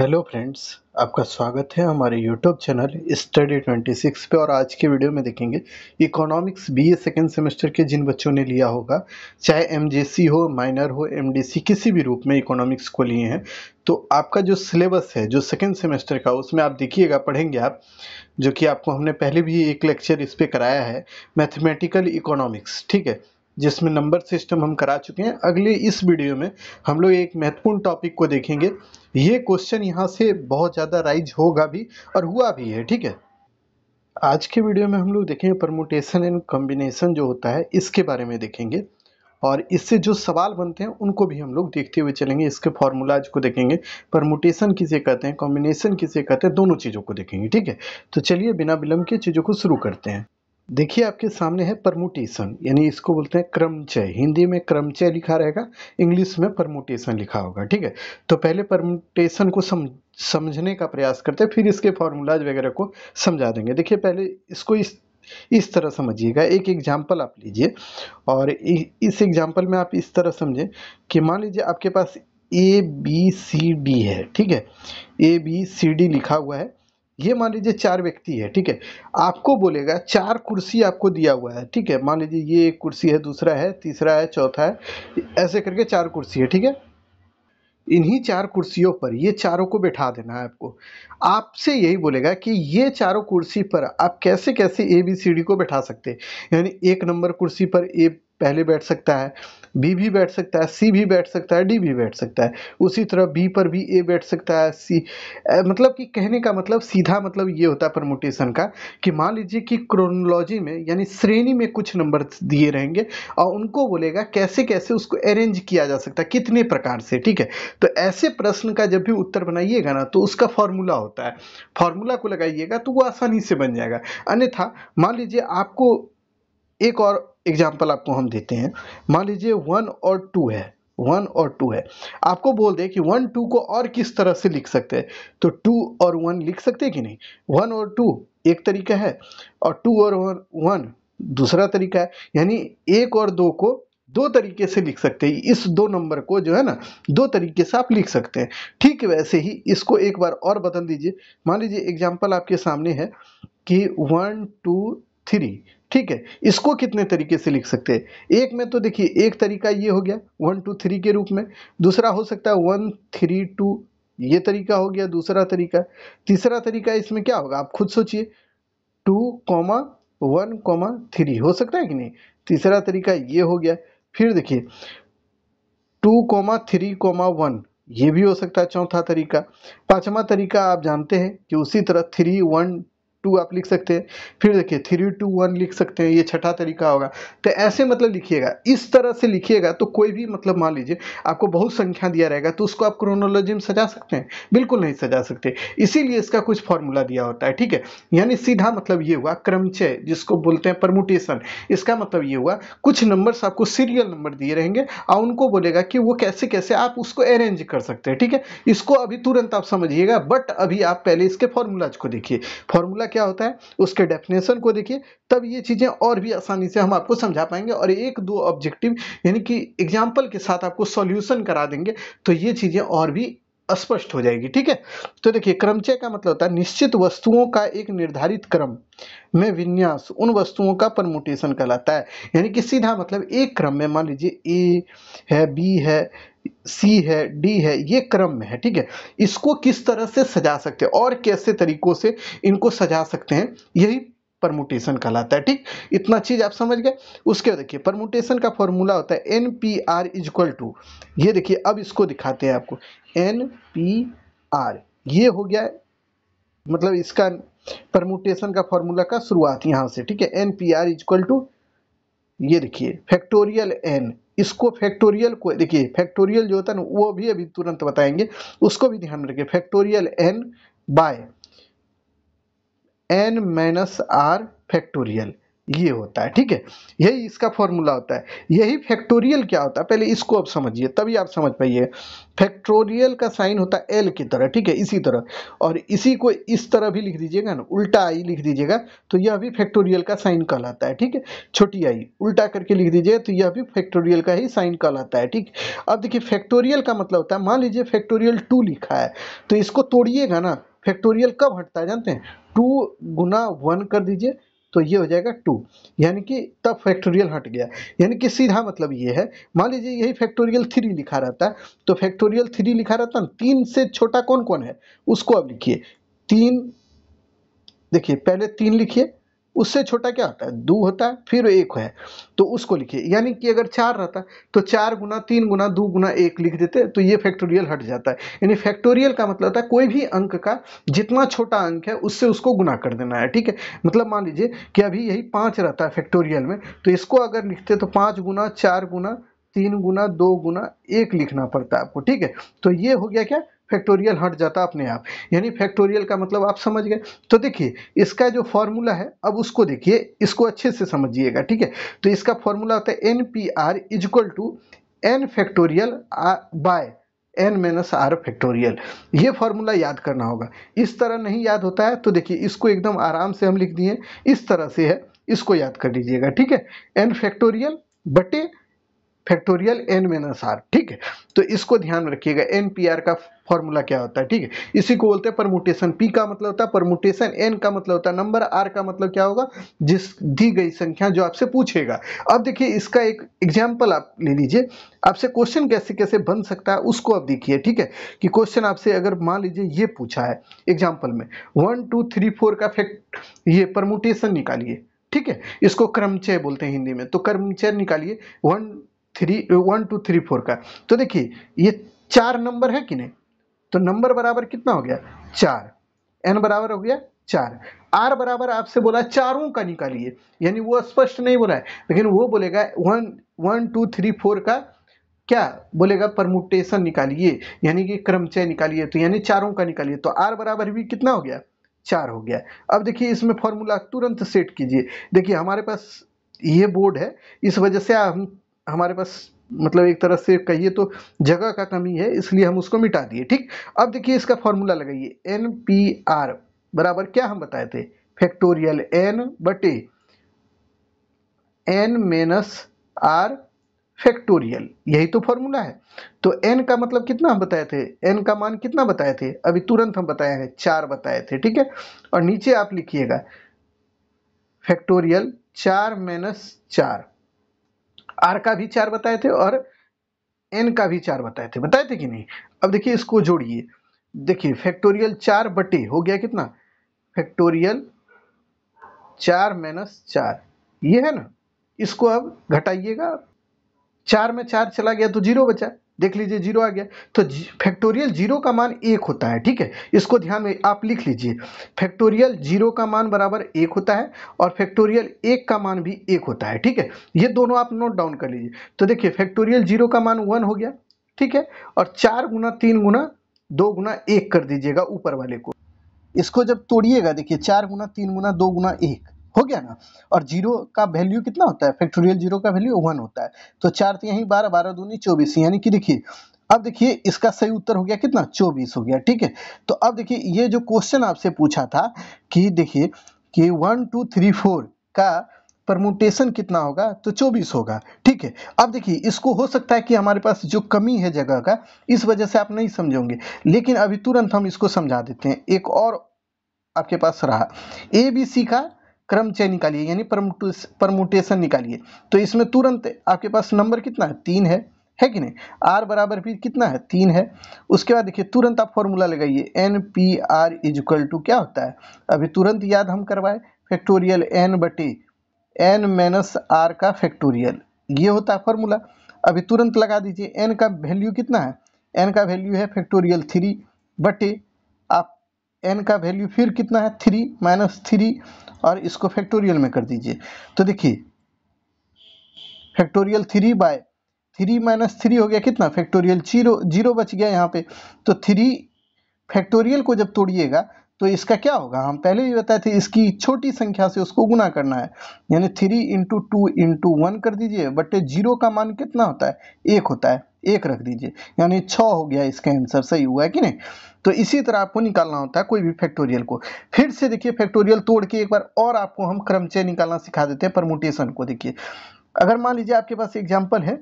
hello friends आपका स्वागत है हमारे यूट्यूब चैनल स्टडी 26 पे और आज के वीडियो में देखेंगे इकोनॉमिक्स बीए सेकेंड सेमेस्टर के जिन बच्चों ने लिया होगा चाहे एमजेसी हो माइनर हो एमडीसी किसी भी रूप में इकोनॉमिक्स को लिए हैं तो आपका जो सिलेबस है जो सेकेंड सेमेस्टर का उसमें आप देखिएगा पढ़ेंगे आप जो कि आपको हमने पहले भी एक लेक्चर इस पर कराया है मैथमेटिकल इकोनॉमिक्स ठीक है जिसमें नंबर सिस्टम हम करा चुके हैं अगले इस वीडियो में हम लोग एक महत्वपूर्ण टॉपिक को देखेंगे ये क्वेश्चन यहाँ से बहुत ज़्यादा राइज होगा भी और हुआ भी है ठीक है आज के वीडियो में हम लोग देखेंगे परमोटेशन एंड कॉम्बिनेशन जो होता है इसके बारे में देखेंगे और इससे जो सवाल बनते हैं उनको भी हम लोग देखते हुए चलेंगे इसके फॉर्मूलाज को देखेंगे परमोटेशन किसे कहते हैं कॉम्बिनेशन किसे कहते हैं दोनों चीज़ों को देखेंगे ठीक है तो चलिए बिना विलम्ब के चीज़ों को शुरू करते हैं देखिए आपके सामने है परमोटेशन यानी इसको बोलते हैं क्रमचय हिंदी में क्रमचय लिखा रहेगा इंग्लिश में परमोटेशन लिखा होगा ठीक है तो पहले परमोटेशन को सम समझने का प्रयास करते हैं फिर इसके फॉर्मूलाज वगैरह को समझा देंगे देखिए पहले इसको इस इस तरह समझिएगा एक एग्जाम्पल आप लीजिए और इस एग्जाम्पल में आप इस तरह समझें कि मान लीजिए आपके पास ए बी सी डी है ठीक है ए बी सी डी लिखा हुआ है ये मान लीजिए चार व्यक्ति है ठीक है आपको बोलेगा चार कुर्सी आपको दिया हुआ है ठीक है मान लीजिए ये एक कुर्सी है दूसरा है तीसरा है चौथा है ऐसे करके चार कुर्सी है ठीक है इन्हीं चार कुर्सियों पर ये चारों को बैठा देना है आपको आपसे यही बोलेगा कि ये चारों कुर्सी पर आप कैसे कैसे ए बी सी डी को बैठा सकते हैं यानी एक नंबर कुर्सी पर ए पहले बैठ सकता है बी भी बैठ सकता है सी भी बैठ सकता है डी भी बैठ सकता है उसी तरह बी पर भी ए बैठ सकता है सी मतलब कि कहने का मतलब सीधा मतलब ये होता है परमोटेशन का कि मान लीजिए कि क्रोनोलॉजी में यानी श्रेणी में कुछ नंबर दिए रहेंगे और उनको बोलेगा कैसे कैसे उसको अरेंज किया जा सकता है कितने प्रकार से ठीक है तो ऐसे प्रश्न का जब भी उत्तर बनाइएगा ना तो उसका फॉर्मूला होता है फॉर्मूला को लगाइएगा तो वो आसानी से बन जाएगा अन्यथा मान लीजिए आपको एक और एग्जाम्पल आपको हम देते हैं मान लीजिए वन और टू है वन और टू है आपको बोल दे कि वन टू को और किस तरह से लिख सकते हैं तो टू और वन लिख सकते हैं कि नहीं वन और टू एक तरीका है और टू और वन दूसरा तरीका है यानी एक और दो को दो तरीके से लिख सकते हैं इस दो नंबर को जो है ना दो तरीके से आप लिख सकते हैं ठीक वैसे ही इसको एक बार और बदल दीजिए मान लीजिए एग्जाम्पल आपके सामने है कि वन टू थ्री ठीक है इसको कितने तरीके से लिख सकते हैं एक में तो देखिए एक तरीका ये हो गया वन टू थ्री के रूप में दूसरा हो सकता है वन थ्री टू ये तरीका हो गया दूसरा तरीका तीसरा तरीका इसमें क्या होगा आप खुद सोचिए two comma one comma three हो सकता है कि नहीं तीसरा तरीका ये हो गया फिर देखिए two comma three comma one ये भी हो सकता है चौथा तरीका पांचवा तरीका आप जानते हैं कि उसी तरह थ्री वन टू आप लिख सकते हैं फिर देखिए थ्री टू वन लिख सकते हैं ये छठा तरीका होगा तो ऐसे मतलब लिखिएगा इस तरह से लिखिएगा तो कोई भी मतलब मान लीजिए आपको बहुत संख्या दिया रहेगा तो उसको आप क्रोनोलॉजी में सजा सकते हैं बिल्कुल नहीं सजा सकते इसीलिए इसका कुछ फॉर्मूला दिया होता है ठीक है यानी सीधा मतलब ये हुआ क्रमचय जिसको बोलते हैं परमुटेशन इसका मतलब ये हुआ कुछ नंबर्स आपको सीरियल नंबर दिए रहेंगे और उनको बोलेगा कि वो कैसे कैसे आप उसको अरेंज कर सकते हैं ठीक है इसको अभी तुरंत आप समझिएगा बट अभी आप पहले इसके फॉर्मूलाज को देखिए फॉर्मूला क्या क्या होता है उसके डेफिनेशन को देखिए तब ये चीज़ें और भी आसानी से हम आपको समझा पाएंगे और एक दो ऑब्जेक्टिव यानी कि एग्जाम्पल के साथ आपको सॉल्यूशन करा देंगे तो ये चीज़ें और भी स्पष्ट हो जाएगी ठीक है तो देखिए क्रमचय का मतलब होता है निश्चित वस्तुओं का एक निर्धारित क्रम में विन्यास उन वस्तुओं का परमुटेशन कहलाता है यानी कि सीधा मतलब एक क्रम में मान लीजिए ए है बी है सी है डी है ये क्रम में है ठीक है इसको किस तरह से सजा सकते हैं और कैसे तरीकों से इनको सजा सकते हैं यही परमुटेशन कहलाता है ठीक इतना चीज़ आप समझ गए उसके बाद देखिए परमुटेशन का फॉर्मूला होता है N P R is equal to ये देखिए अब इसको दिखाते हैं आपको एन पी आर ये हो गया मतलब इसका परमुटेशन का फॉर्मूला का शुरुआत यहाँ से ठीक है N P R is equal to ये देखिए फैक्टोरियल एन इसको फैक्टोरियल को देखिए फैक्टोरियल जो होता है ना वो भी अभी तुरंत बताएंगे उसको भी ध्यान रखिए factorial N by N minus R factorial ये होता है ठीक है यही इसका फॉर्मूला होता है यही फैक्टोरियल क्या होता है पहले इसको आप समझिए तभी आप समझ पाइए फैक्टोरियल का साइन होता है एल की तरह ठीक है इसी तरह और इसी को इस तरह भी लिख दीजिएगा ना उल्टा आई लिख दीजिएगा तो यह भी फैक्टोरियल का साइन कहलाता है ठीक है छोटी आई उल्टा करके लिख दीजिएगा तो यह भी फैक्टोरियल का ही साइन कहलाता है ठीक अब देखिए फैक्टोरियल का मतलब होता है मान लीजिए फैक्टोरियल टू लिखा है तो इसको तोड़िएगा ना फैक्टोरियल कब हटता है जानते हैं टू गुना वन कर दीजिए तो ये हो जाएगा टू यानी कि तब फैक्टोरियल हट गया यानी कि सीधा मतलब ये है मान लीजिए यही फैक्टोरियल थ्री लिखा रहता है तो फैक्टोरियल थ्री लिखा रहता है तीन से छोटा कौन कौन है उसको अब लिखिए तीन देखिए पहले तीन लिखिए उससे छोटा क्या होता है दो होता है फिर एक है तो उसको लिखिए यानी कि अगर चार रहता तो चार गुना तीन गुना दो गुना एक लिख देते तो ये फैक्टोरियल हट जाता है यानी फैक्टोरियल का मतलब होता है कोई भी अंक का जितना छोटा अंक है उससे उसको गुना कर देना है ठीक है मतलब मान लीजिए कि अभी यही पाँच रहता है फैक्टोरियल में तो इसको अगर लिखते तो पाँच गुना चार गुना तीन गुना दो गुना एक लिखना पड़ता है आपको ठीक है तो ये हो गया क्या फैक्टोरियल हट जाता अपने आप यानी फैक्टोरियल का मतलब आप समझ गए तो देखिए इसका जो फॉर्मूला है अब उसको देखिए इसको अच्छे से समझिएगा ठीक है तो इसका फॉर्मूला होता है N P R is equal to N factorial by N minus R factorial ये फॉर्मूला याद करना होगा इस तरह नहीं याद होता है तो देखिए इसको एकदम आराम से हम लिख दिए इस तरह से है इसको याद कर लीजिएगा ठीक है एन फैक्टोरियल बटे फैक्टोरियल एन माइनस आर ठीक है तो इसको ध्यान रखिएगा एन पी आर का फॉर्मूला क्या होता है ठीक है इसी को बोलते हैं परमुटेशन पी का मतलब होता है परमुटेशन एन का मतलब होता है नंबर आर का मतलब क्या होगा जिस दी गई संख्या जो आपसे पूछेगा अब देखिए इसका एक एग्जाम्पल आप ले लीजिए आपसे क्वेश्चन कैसे कैसे बन सकता है उसको आप देखिए ठीक है कि क्वेश्चन आपसे अगर मान लीजिए ये पूछा है एग्जाम्पल में वन टू थ्री फोर का फैक्ट ये परमुटेशन निकालिए ठीक है इसको क्रमचय बोलते हैं हिंदी में तो क्रमचय निकालिए one three one two three four का तो देखिए ये चार नंबर है कि नहीं तो नंबर बराबर कितना हो गया चार एन बराबर हो गया चार आर बराबर आपसे बोला चारों का निकालिए यानी वो स्पष्ट नहीं बोला है लेकिन वो बोलेगा one one two three four का क्या बोलेगा परमुटेशन निकालिए यानी कि क्रमचय निकालिए तो यानी चारों का निकालिए तो आर बराबर भी कितना हो गया चार हो गया अब देखिए इसमें फॉर्मूला तुरंत सेट कीजिए देखिए हमारे पास ये बोर्ड है इस वजह से हम हमारे पास मतलब एक तरह से कहिए तो जगह का कमी है इसलिए हम उसको मिटा दिए ठीक अब देखिए इसका फॉर्मूला लगाइए एन पी आर बराबर क्या हम बताए थे फैक्टोरियल एन बटे एन माइनस आर फैक्टोरियल यही तो फॉर्मूला है तो एन का मतलब कितना हम बताए थे एन का मान कितना बताए थे अभी तुरंत हम बताए हैं चार बताए थे ठीक है और नीचे आप लिखिएगा फैक्टोरियल चार माइनस चार आर का भी चार बताए थे और एन का भी चार बताए थे बताए थे कि नहीं अब देखिए इसको जोड़िए देखिए फैक्टोरियल चार बटे हो गया कितना फैक्टोरियल चार माइनस चार ये है ना इसको अब घटाइएगा चार में चार चला गया तो जीरो बचा देख लीजिए जीरो आ गया तो फैक्टोरियल जीरो का मान एक होता है ठीक है इसको ध्यान में आप लिख लीजिए फैक्टोरियल जीरो का मान बराबर एक होता है और फैक्टोरियल एक का मान भी एक होता है ठीक है ये दोनों आप नोट डाउन कर लीजिए तो देखिए फैक्टोरियल जीरो का मान वन हो गया ठीक है और चार गुना तीन गुना दो गुना एक कर दीजिएगा ऊपर वाले को इसको जब तोड़िएगा देखिए चार गुना तीन गुना दो गुना एक हो गया ना और जीरो का वैल्यू कितना होता है फैक्टोरियल जीरो का वैल्यू वन होता है तो चार तो यहीं बारह बारह दूनी चौबीस यानी कि देखिए अब देखिए इसका सही उत्तर हो गया कितना चौबीस हो गया ठीक है तो अब देखिए ये जो क्वेश्चन आपसे पूछा था कि देखिए कि वन टू थ्री फोर का परमोटेशन कितना होगा तो चौबीस होगा ठीक है अब देखिए इसको हो सकता है कि हमारे पास जो कमी है जगह का इस वजह से आप नहीं समझोगे लेकिन अभी तुरंत हम इसको समझा देते हैं एक और आपके पास रहा ए बी सी का क्रमचय निकालिए यानी परमुटेशन निकालिए तो इसमें तुरंत आपके पास नंबर कितना है तीन है है कि नहीं आर बराबर भी कितना है तीन है उसके बाद देखिए तुरंत आप फॉर्मूला लगाइए N P R is equal to क्या होता है अभी तुरंत याद हम करवाए फैक्टोरियल एन बटे एन माइनस आर का फैक्टोरियल ये होता है फॉर्मूला अभी तुरंत लगा दीजिए एन का वैल्यू कितना है एन का वैल्यू है फैक्टोरियल थ्री बटे एन का वैल्यू फिर कितना है थ्री माइनस थ्री और इसको फैक्टोरियल में कर दीजिए तो देखिए factorial three by three minus three हो गया कितना फैक्टोरियल जीरो जीरो बच गया यहाँ पे तो थ्री फैक्टोरियल को जब तोड़िएगा तो इसका क्या होगा हम पहले भी बताए थे इसकी छोटी संख्या से उसको गुना करना है यानी three into two into one कर दीजिए बट्टे जीरो का मान कितना होता है एक होता है एक रख दीजिए यानी छः हो गया इसका आंसर सही हुआ है कि नहीं तो इसी तरह आपको निकालना होता है कोई भी फैक्टोरियल को फिर से देखिए फैक्टोरियल तोड़ के एक बार और आपको हम क्रमचय निकालना सिखा देते हैं परमोटेशन को देखिए अगर मान लीजिए आपके पास एग्जाम्पल है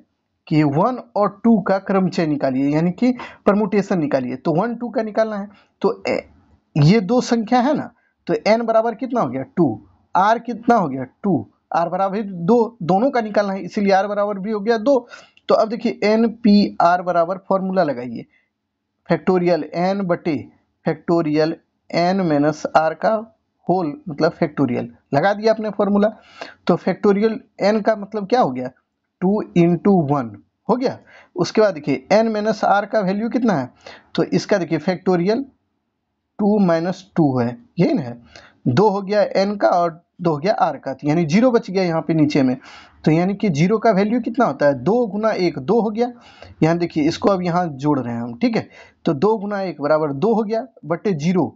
कि वन और टू का क्रमचय निकालिए यानी कि परमुटेशन निकालिए तो वन टू का निकालना है तो ये दो संख्या है ना तो एन बराबर कितना हो गया टू आर कितना हो गया टू आर बराबर दो दोनों का निकालना है इसीलिए आर बराबर भी हो गया दो तो अब देखिए एन पी आर बराबर फॉर्मूला लगाइए फैक्टोरियल एन बटे फैक्टोरियल एन माइनस आर का होल मतलब फैक्टोरियल लगा दिया आपने फॉर्मूला तो फैक्टोरियल एन का मतलब क्या हो गया टू इंटू वन हो गया उसके बाद देखिए एन माइनस आर का वैल्यू कितना है तो इसका देखिए फैक्टोरियल टू माइनस टू है यही ना है दो हो गया एन का और दो हो गया आर का तो यानी जीरो बच गया यहाँ पे नीचे में तो यानी कि जीरो का वैल्यू कितना होता है दो गुना एक दो हो गया यहाँ देखिए इसको अब यहाँ जोड़ रहे हैं हम ठीक है तो दो गुना एक बराबर दो हो गया बटे जीरो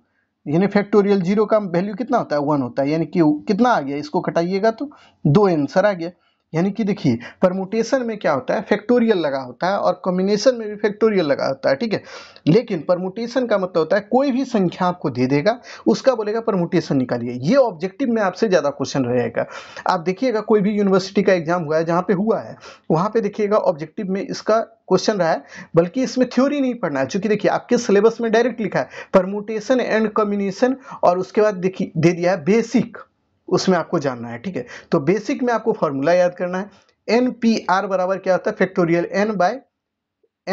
यानी फैक्टोरियल जीरो का वैल्यू कितना होता है वन होता है यानी कि कितना आ गया इसको कटाइएगा तो दो आंसर आ गया यानी कि देखिए परमुटेशन में क्या होता है फैक्टोरियल लगा होता है और कॉम्बिनेशन में भी फैक्टोरियल लगा होता है ठीक है लेकिन परमुटेशन का मतलब होता है कोई भी संख्या आपको दे देगा उसका बोलेगा परमुटेशन निकालिए ये ऑब्जेक्टिव में आपसे ज़्यादा क्वेश्चन रहेगा आप देखिएगा कोई भी यूनिवर्सिटी का एग्जाम हुआ है जहाँ पे हुआ है वहाँ पे देखिएगा ऑब्जेक्टिव में इसका क्वेश्चन रहा है बल्कि इसमें थ्योरी नहीं पढ़ना है चूंकि देखिए आपके सिलेबस में डायरेक्ट लिखा है परमुटेशन एंड कम्बिनेशन और उसके बाद देखिए दे दिया है बेसिक उसमें आपको जानना है ठीक है तो बेसिक में आपको फॉर्मूला याद करना है एन पी आर बराबर क्या होता है factorial N by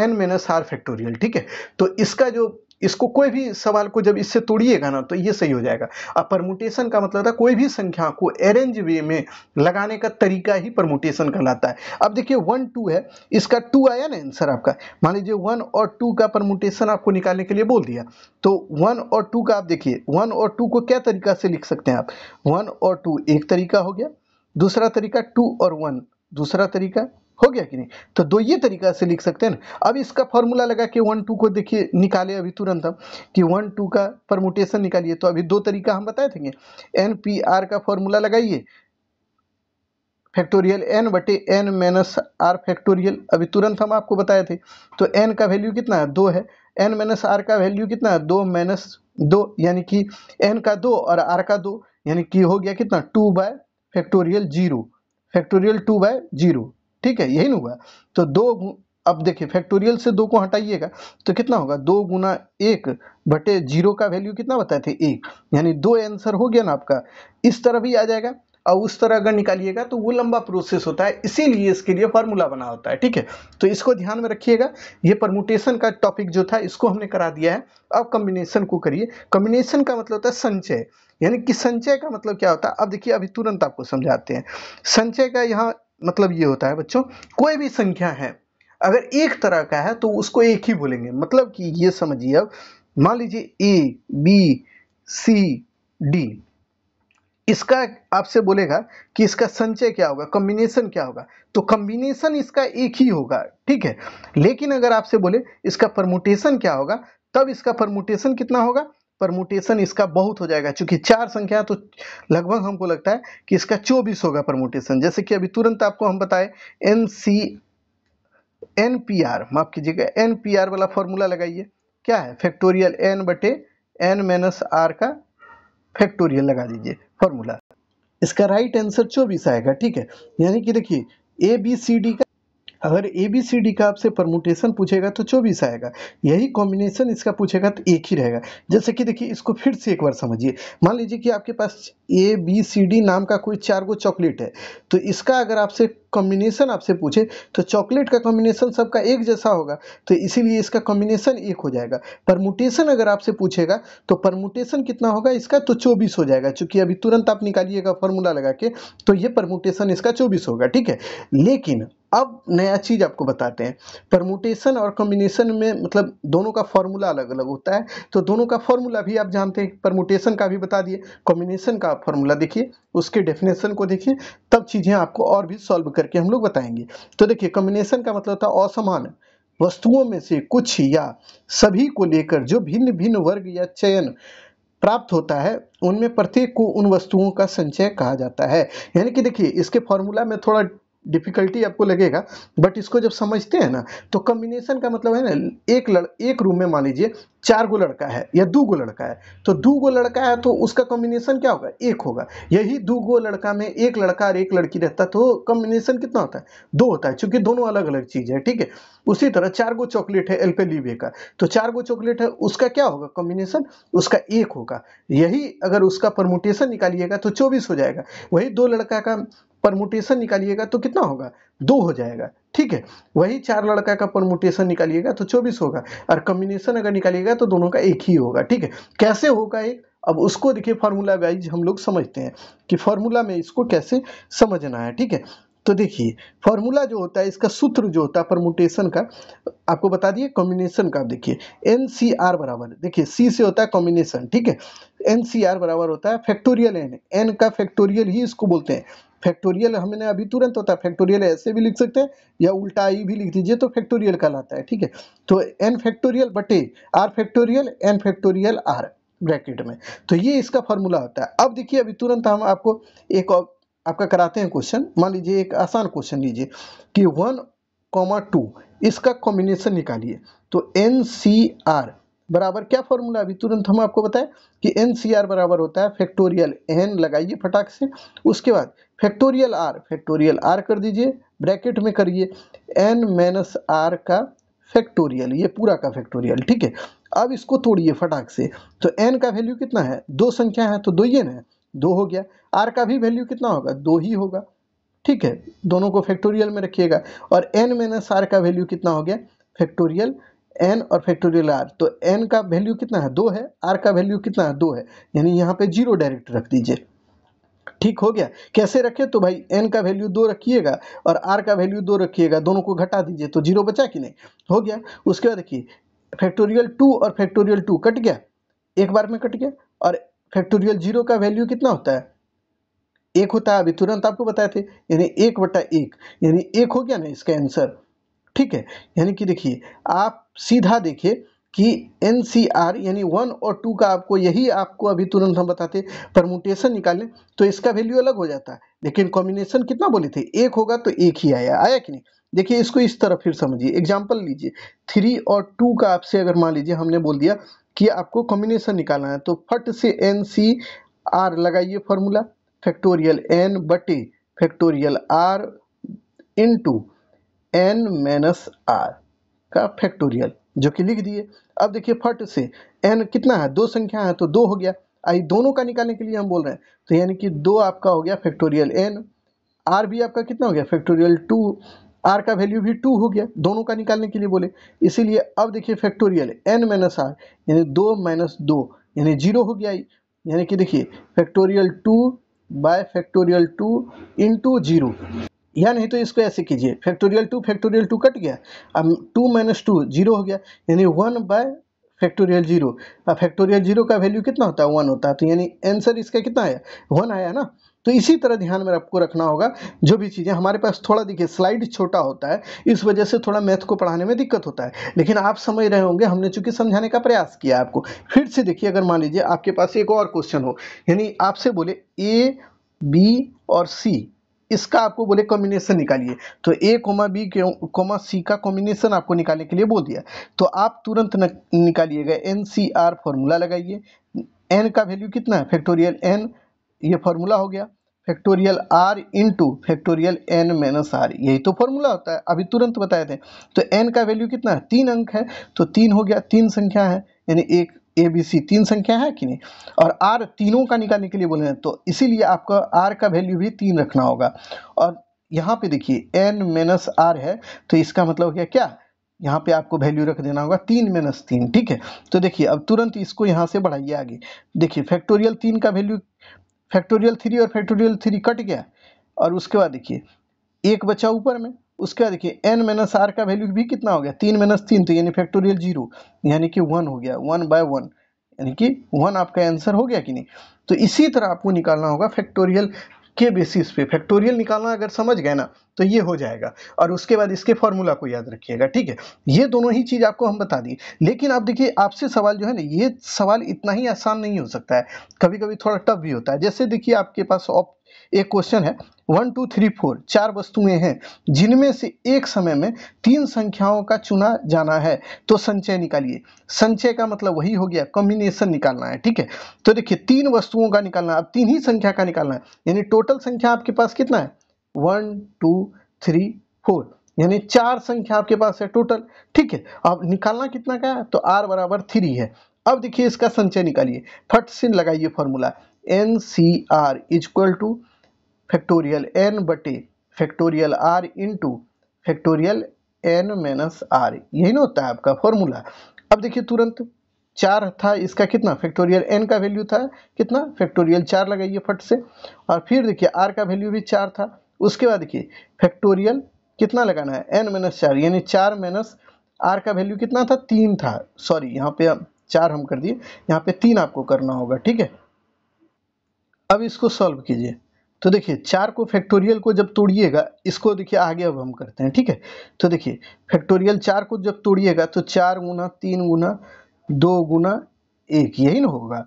N minus R factorial ठीक है तो इसका जो इसको कोई भी सवाल को जब इससे तोड़िएगा ना तो ये सही हो जाएगा अब परमुटेशन का मतलब था कोई भी संख्या को अरेंज वे में लगाने का तरीका ही परमुटेशन कहलाता है अब देखिए वन टू है इसका टू आया ना आंसर आपका मान लीजिए वन और टू का परमुटेशन आपको निकालने के लिए बोल दिया तो वन और टू का आप देखिए वन और टू को क्या तरीका से लिख सकते हैं आप वन और टू एक तरीका हो गया दूसरा तरीका टू और वन दूसरा तरीका हो गया कि नहीं तो दो ये तरीका से लिख सकते हैं ना अब इसका फॉर्मूला लगा के वन टू को देखिए निकाले अभी तुरंत हम कि वन टू का परमोटेशन निकालिए तो अभी दो तरीका हम बताए थे एन पी आर का फॉर्मूला लगाइए फैक्टोरियल एन बटे एन माइनस आर फैक्टोरियल अभी तुरंत हम आपको बताए थे तो एन का वैल्यू कितना है दो है एन माइनस आर का वैल्यू कितना है दो माइनस दो यानी कि एन का दो और आर का दो यानी कि हो गया कितना two by factorial zero factorial two by zero ठीक है यही ना हुआ तो दो अब देखिए फैक्टोरियल से दो को हटाइएगा तो कितना होगा दो गुना एक बटे जीरो का वैल्यू कितना बताए थे एक यानी दो आंसर हो गया ना आपका इस तरह भी आ जाएगा और उस तरह अगर निकालिएगा तो वो लंबा प्रोसेस होता है इसीलिए इसके लिए फार्मूला बना होता है ठीक है तो इसको ध्यान में रखिएगा ये परमुटेशन का टॉपिक जो था इसको हमने करा दिया है अब कम्बिनेशन को करिए कम्बिनेशन का मतलब होता है संचय यानी कि संचय का मतलब क्या होता है अब देखिए अभी तुरंत आपको समझाते हैं संचय का यहाँ मतलब ये होता है बच्चों कोई भी संख्या है अगर एक तरह का है तो उसको एक ही बोलेंगे मतलब कि ये समझिए अब मान लीजिए ए बी सी डी इसका आपसे बोलेगा कि इसका संचय क्या होगा कॉम्बिनेशन क्या होगा तो कॉम्बिनेशन इसका एक ही होगा ठीक है लेकिन अगर आपसे बोले इसका परमुटेशन क्या होगा तब इसका परमुटेशन कितना होगा परमुटेशन इसका बहुत हो जाएगा क्योंकि चार संख्या तो लगभग हमको लगता है कि इसका चौबीस होगा परमुटेशन जैसे कि अभी तुरंत आपको हम बताएं N C N P R माफ कीजिएगा एन पी आर वाला फॉर्मूला लगाइए क्या है फैक्टोरियल एन बटे एन माइनस आर का फैक्टोरियल लगा दीजिए फॉर्मूला इसका राइट आंसर चौबीस आएगा ठीक है यानी कि देखिए ए बी सी डी का अगर ए बी सी डी का आपसे परमुटेशन पूछेगा तो चौबीस आएगा यही कॉम्बिनेशन इसका पूछेगा तो एक ही रहेगा जैसे कि देखिए इसको फिर से एक बार समझिए मान लीजिए कि आपके पास ए बी सी डी नाम का कोई चार गो चॉकलेट है तो इसका अगर आपसे कॉम्बिनेशन आपसे पूछे तो चॉकलेट का कॉम्बिनेशन सबका एक जैसा होगा तो इसीलिए इसका कॉम्बिनेशन एक हो जाएगा परमुटेशन अगर आपसे पूछेगा तो परमुटेशन कितना होगा इसका तो चौबीस हो जाएगा चूंकि अभी तुरंत आप निकालिएगा फॉर्मूला लगा के तो ये परमुटेशन इसका चौबीस होगा ठीक है लेकिन अब नया चीज़ आपको बताते हैं परमुटेशन और कॉम्बिनेशन में मतलब दोनों का फॉर्मूला अलग अलग होता है तो दोनों का फॉर्मूला भी आप जानते हैं परमुटेशन का भी बता दिए कॉम्बिनेशन का फॉर्मूला देखिए उसके डेफिनेशन को देखिए तब चीज़ें आपको और भी सॉल्व करके हम लोग बताएंगे तो देखिए कॉम्बिनेशन का मतलब होता है असमान वस्तुओं में से कुछ या सभी को लेकर जो भिन्न भिन्न वर्ग या चयन प्राप्त होता है उनमें प्रत्येक को उन वस्तुओं का संचय कहा जाता है यानी कि देखिए इसके फॉर्मूला में थोड़ा डिफ़िकल्टी आपको लगेगा बट इसको जब समझते हैं ना तो कम्बिनेशन का मतलब है ना एक लड़ एक रूम में मान लीजिए चार गो लड़का है या दो गो लड़का है तो दो गो लड़का है तो उसका कॉम्बिनेशन क्या होगा एक होगा यही दो गो लड़का में एक लड़का और एक लड़की रहता है तो कॉम्बिनेशन कितना होता है दो होता है क्योंकि दोनों अलग अलग चीज़ है ठीक है उसी तरह चार गो चॉकलेट है एलपेलीवे e का तो चार गो चॉकलेट है उसका क्या होगा कॉम्बिनेशन उसका एक होगा यही अगर उसका परमोटेशन निकालिएगा तो चौबीस हो जाएगा वही दो लड़का का परमुटेशन निकालिएगा तो कितना होगा दो हो जाएगा ठीक है वही चार लड़का का परमुटेशन निकालिएगा तो चौबीस होगा और कम्बिनेशन अगर निकालिएगा तो दोनों का एक ही होगा ठीक है कैसे होगा एक अब उसको देखिए फार्मूला वाइज हम लोग समझते हैं कि फार्मूला में इसको कैसे समझना है ठीक है तो देखिए फॉर्मूला जो होता है इसका सूत्र जो होता है परमुटेशन का आपको बता दिए कॉम्बिनेशन का आप देखिए एन सी आर बराबर देखिए सी से होता है कॉम्बिनेशन ठीक है एन सी आर बराबर होता है फैक्टोरियल एन एन का फैक्टोरियल ही इसको बोलते हैं फैक्टोरियल हमने अभी तुरंत होता है फैक्टोरियल ऐसे भी लिख सकते हैं या उल्टा आई भी लिख दीजिए तो फैक्टोरियल कहलाता है ठीक है तो एन फैक्टोरियल बटे R factorial N factorial R bracket में तो ये इसका फॉर्मूला होता है अब देखिए अभी तुरंत हम आपको एक आपका कराते हैं क्वेश्चन मान लीजिए एक आसान क्वेश्चन लीजिए कि वन कॉमा टू इसका कॉम्बिनेशन निकालिए तो एन सी आर बराबर क्या फॉर्मूला अभी तुरंत हम आपको बताएं कि एन सी आर बराबर होता है फैक्टोरियल एन लगाइए फटाक से उसके बाद फैक्टोरियल आर फैक्टोरियल आर कर दीजिए ब्रैकेट में करिए एन माइनस आर का फैक्टोरियल ये पूरा का फैक्टोरियल ठीक है अब इसको तोड़िए फटाक से तो एन का वैल्यू कितना है दो संख्या है तो दो ही ना दो हो गया आर का भी वैल्यू कितना होगा दो ही होगा ठीक है दोनों को फैक्टोरियल में रखिएगा और एन माइनस आर का वैल्यू कितना हो गया फैक्टोरियल एन और फैक्टोरियल आर तो एन का वैल्यू कितना है दो है आर का वैल्यू कितना है दो है यानी यहाँ पे जीरो डायरेक्ट रख दीजिए ठीक हो गया कैसे रखें तो भाई एन का वैल्यू दो रखिएगा और आर का वैल्यू दो रखिएगा दोनों को घटा दीजिए तो जीरो बचा कि नहीं हो गया उसके बाद देखिए फैक्टोरियल टू और फैक्टोरियल टू कट गया एक बार में कट गया और फैक्टोरियल जीरो का वैल्यू कितना होता है एक होता है अभी तुरंत आपको बताए थे यानी एक बटा एक यानी एक हो गया ना इसका आंसर ठीक है यानी कि देखिए आप सीधा देखिए कि एन सी आर यानी वन और टू का आपको यही आपको अभी तुरंत हम बताते परमुटेशन निकालें तो इसका वैल्यू अलग हो जाता है लेकिन कॉम्बिनेशन कितना बोले थे एक होगा तो एक ही आया आया कि नहीं देखिए इसको इस तरह फिर समझिए एग्जाम्पल लीजिए थ्री और टू का आपसे अगर मान लीजिए हमने बोल दिया कि आपको कॉम्बिनेशन निकालना है तो फट से एन सी आर लगाइए फॉर्मूला फैक्टोरियल एन बटे factorial R into N minus R का फैक्टोरियल जो कि लिख दिए अब देखिए फट से एन कितना है दो संख्या है तो दो हो गया आई दोनों का निकालने के लिए हम बोल रहे हैं तो यानी कि दो आपका हो गया फैक्टोरियल एन आर भी आपका कितना हो गया फैक्टोरियल टू आर का वैल्यू भी टू हो गया दोनों का निकालने के लिए बोले इसीलिए अब देखिए फैक्टोरियल एन माइनस आर यानी दो माइनस दो यानी जीरो हो गया यानी कि देखिए factorial two by factorial two into zero या नहीं तो इसको ऐसे कीजिए factorial two factorial two cut गया अब टू माइनस टू जीरो हो गया यानी वन बाय फैक्टोरियल जीरो अब फैक्टोरियल जीरो का वैल्यू कितना होता है वन होता है तो यानी आंसर इसका कितना आया वन आया ना तो इसी तरह ध्यान में आपको रखना होगा जो भी चीज़ें हमारे पास थोड़ा देखिए स्लाइड छोटा होता है इस वजह से थोड़ा मैथ को पढ़ाने में दिक्कत होता है लेकिन आप समझ रहे होंगे हमने चूंकि समझाने का प्रयास किया आपको फिर से देखिए अगर मान लीजिए आपके पास एक और क्वेश्चन हो यानी आपसे बोले ए बी और सी इसका आपको बोले कॉम्बिनेशन निकालिए तो A comma B comma C का कॉम्बिनेशन आपको निकालने के लिए बोल दिया तो आप तुरंत निकालिएगा एन सी आर फॉर्मूला लगाइए एन का वैल्यू कितना है फैक्टोरियल एन ये फॉर्मूला हो गया factorial R into factorial N minus R यही तो फॉर्मूला होता है अभी तुरंत बताए थे तो एन का वैल्यू कितना है तीन अंक है तो तीन हो गया तीन संख्या है यानी एक ए बी सी तीन संख्या है कि नहीं और आर तीनों का निकालने के लिए बोले हैं तो इसीलिए आपको आर का वैल्यू भी तीन रखना होगा और यहाँ पे देखिए एन माइनस आर है तो इसका मतलब क्या क्या यहाँ पे आपको वैल्यू रख देना होगा तीन माइनस तीन ठीक है तो देखिए अब तुरंत इसको यहाँ से बढ़ाइए आगे देखिए फैक्टोरियल तीन का वैल्यू फैक्टोरियल थ्री और फैक्टोरियल थ्री कट गया और उसके बाद देखिए एक बचा ऊपर में उसके बाद देखिए एन माइनस आर का वैल्यू भी कितना हो गया तीन माइनस तीन तो यानी फैक्टोरियल जीरो यानी कि वन हो गया वन बाय वन यानी कि वन आपका आंसर हो गया कि नहीं तो इसी तरह आपको निकालना होगा फैक्टोरियल के बेसिस पे फैक्टोरियल निकालना अगर समझ गए ना तो ये हो जाएगा और उसके बाद इसके फॉर्मूला को याद रखिएगा ठीक है ये दोनों ही चीज़ आपको हम बता दिए लेकिन आप देखिए आपसे सवाल जो है ना ये सवाल इतना ही आसान नहीं हो सकता है कभी कभी थोड़ा टफ भी होता है जैसे देखिए आपके पास ऑप एक क्वेश्चन है वन टू थ्री फोर चार वस्तुएं हैं जिनमें से एक समय में तीन संख्याओं का चुना जाना है तो संचय निकालिए संचय का मतलब वही हो गया कॉम्बिनेशन निकालना है ठीक है तो देखिए तीन वस्तुओं का निकालना है अब तीन ही संख्या का निकालना है यानी टोटल संख्या आपके पास कितना है वन टू थ्री फोर यानी चार संख्या आपके पास है टोटल ठीक है अब निकालना कितना का है तो आर बराबर थ्री है अब देखिए इसका संचय निकालिए फट से लगाइए formula N C R is equal to factorial N बटे factorial R into factorial N minus R यही ना होता है आपका फॉर्मूला अब देखिए तुरंत चार था इसका कितना फैक्टोरियल एन का वैल्यू था कितना फैक्टोरियल चार लगाइए फट से और फिर देखिए आर का वैल्यू भी चार था उसके बाद देखिए फैक्टोरियल कितना लगाना है एन माइनस चार यानी चार माइनस आर का वैल्यू कितना था तीन था सॉरी यहाँ पे चार हम कर दिए यहाँ पे तीन आपको करना होगा ठीक है अब इसको सॉल्व कीजिए तो देखिए चार को फैक्टोरियल को जब तोड़िएगा इसको देखिए आगे अब हम करते हैं ठीक है तो देखिए फैक्टोरियल चार को जब तोड़िएगा तो चार गुना तीन गुना दो गुना एक यही ना होगा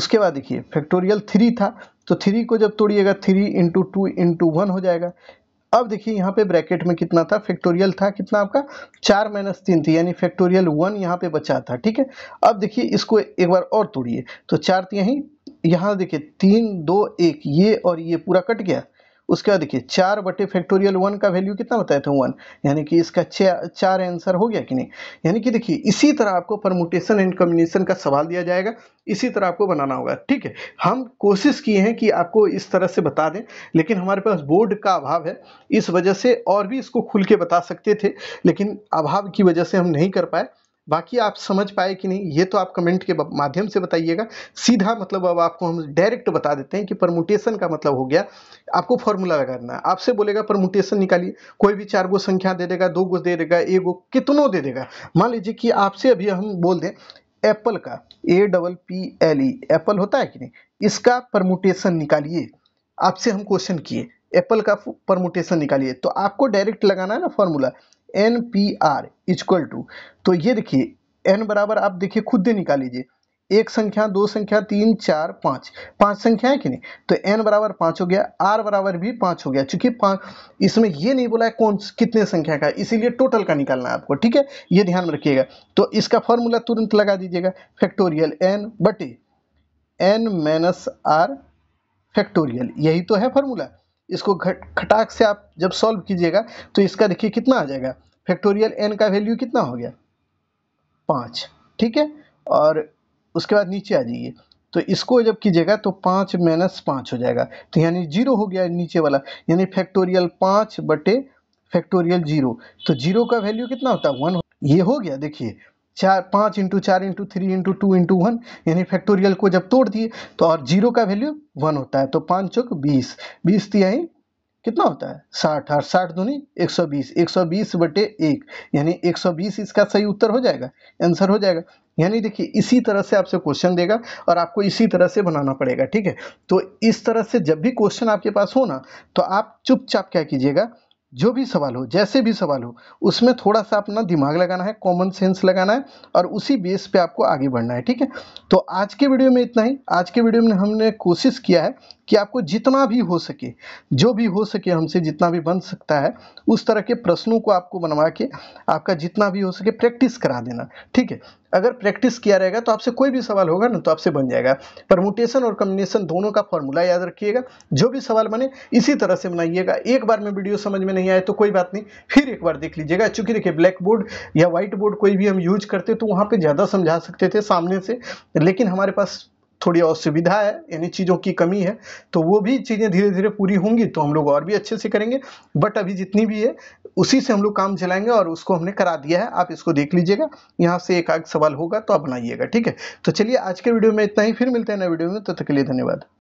उसके बाद देखिए फैक्टोरियल थ्री था तो थ्री को जब तोड़िएगा three into two into one हो जाएगा अब देखिए यहाँ पे ब्रैकेट में कितना था फैक्टोरियल था कितना आपका चार माइनस तीन थी यानी फैक्टोरियल वन यहाँ पे बचा था ठीक है अब देखिए इसको एक बार और तोड़िए तो चार तो यहीं यहाँ देखिए तीन दो एक ये और ये पूरा कट गया उसके बाद देखिए चार बटे फैक्टोरियल वन का वैल्यू कितना बताया था वन यानी कि इसका चार आंसर हो गया कि नहीं यानी कि देखिए इसी तरह आपको परमुटेशन एंड कम्बिनेशन का सवाल दिया जाएगा इसी तरह आपको बनाना होगा ठीक है हम कोशिश किए हैं कि आपको इस तरह से बता दें लेकिन हमारे पास बोर्ड का अभाव है इस वजह से और भी इसको खुल के बता सकते थे लेकिन अभाव की वजह से हम नहीं कर पाए बाकी आप समझ पाए कि नहीं ये तो आप कमेंट के माध्यम से बताइएगा सीधा मतलब अब आपको हम डायरेक्ट बता देते हैं कि परमुटेशन का मतलब हो गया आपको फॉर्मूला लगाना है आपसे बोलेगा परमुटेशन निकालिए कोई भी चार गो संख्या दे देगा दो गो दे देगा एक गो कितनों दे देगा मान लीजिए कि आपसे अभी हम बोल दें एप्पल का A double P L E apple होता है कि नहीं इसका परमुटेशन निकालिए आपसे हम क्वेश्चन किए एप्पल का परमुटेशन निकालिए तो आपको डायरेक्ट लगाना है ना formula N P R is equal to तो ये देखिए एन बराबर आप देखिए खुद निकाल निकालीजिए एक संख्या दो संख्या तीन चार पाँच पांच है कि नहीं तो एन बराबर पाँच हो गया आर बराबर भी पाँच हो गया चूंकि पाँच इसमें ये नहीं बोला है कौन कितने संख्या का इसीलिए टोटल का निकालना है आपको ठीक है ये ध्यान में रखिएगा तो इसका फॉर्मूला तुरंत लगा दीजिएगा फैक्टोरियल एन बटे एन माइनस आर फैक्टोरियल यही तो है फॉर्मूला इसको घट खटाक से आप जब सॉल्व कीजिएगा तो इसका देखिए कितना आ जाएगा फैक्टोरियल एन का वैल्यू कितना हो गया पाँच ठीक है और उसके बाद नीचे आ जाइए तो इसको जब कीजिएगा तो पाँच माइनस पाँच हो जाएगा तो यानी जीरो हो गया नीचे वाला यानी फैक्टोरियल पाँच बटे फैक्टोरियल जीरो तो जीरो का वैल्यू कितना होता है वन ये हो गया देखिए चार पाँच इंटू चार into three into two into one यानी फैक्टोरियल को जब तोड़ दिए तो और जीरो का वैल्यू वन होता है तो पाँच चौक बीस बीस तिहाई कितना होता है साठ और साठ दूनी एक सौ बीस एक सौ बीस बटे एक यानी एक सौ बीस इसका सही उत्तर हो जाएगा आंसर हो जाएगा यानी देखिए इसी तरह से आपसे क्वेश्चन देगा और आपको इसी तरह से बनाना पड़ेगा ठीक है तो इस तरह से जब भी क्वेश्चन आपके पास हो ना तो आप चुपचाप क्या कीजिएगा जो भी सवाल हो जैसे भी सवाल हो उसमें थोड़ा सा अपना दिमाग लगाना है कॉमन सेंस लगाना है और उसी बेस पे आपको आगे बढ़ना है ठीक है तो आज के वीडियो में इतना ही आज के वीडियो में हमने कोशिश किया है कि आपको जितना भी हो सके जो भी हो सके हमसे जितना भी बन सकता है उस तरह के प्रश्नों को आपको बनवा के आपका जितना भी हो सके प्रैक्टिस करा देना ठीक है अगर प्रैक्टिस किया रहेगा तो आपसे कोई भी सवाल होगा ना तो आपसे बन जाएगा परमुटेशन और कम्बिनेशन दोनों का फॉर्मूला याद रखिएगा जो भी सवाल बने इसी तरह से बनाइएगा एक बार में वीडियो समझ में नहीं आए तो कोई बात नहीं फिर एक बार देख लीजिएगा चूंकि देखिए ब्लैक बोर्ड या व्हाइट बोर्ड कोई भी हम यूज करते तो वहाँ पर ज़्यादा समझा सकते थे सामने से लेकिन हमारे पास थोड़ी असुविधा है यानी चीज़ों की कमी है तो वो भी चीज़ें धीरे धीरे पूरी होंगी तो हम लोग और भी अच्छे से करेंगे बट अभी जितनी भी है उसी से हम लोग काम चलाएंगे और उसको हमने करा दिया है आप इसको देख लीजिएगा यहाँ से एक आग सवाल होगा तो आप बनाइएगा ठीक है तो चलिए आज के वीडियो में इतना ही फिर मिलते हैं नए वीडियो में तब तो तक के लिए धन्यवाद